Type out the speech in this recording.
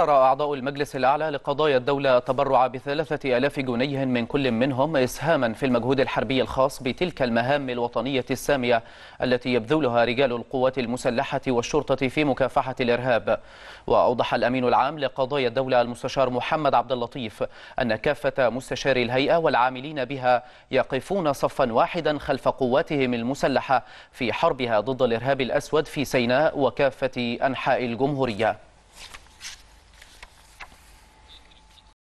قرر أعضاء المجلس الأعلى لقضايا الدولة التبرع بثلاثة ألاف جنيه من كل منهم إسهاما في المجهود الحربي الخاص بتلك المهام الوطنية السامية التي يبذلها رجال القوات المسلحة والشرطة في مكافحة الإرهاب وأوضح الأمين العام لقضايا الدولة المستشار محمد عبد اللطيف أن كافة مستشاري الهيئة والعاملين بها يقفون صفا واحدا خلف قواتهم المسلحة في حربها ضد الإرهاب الأسود في سيناء وكافة أنحاء الجمهورية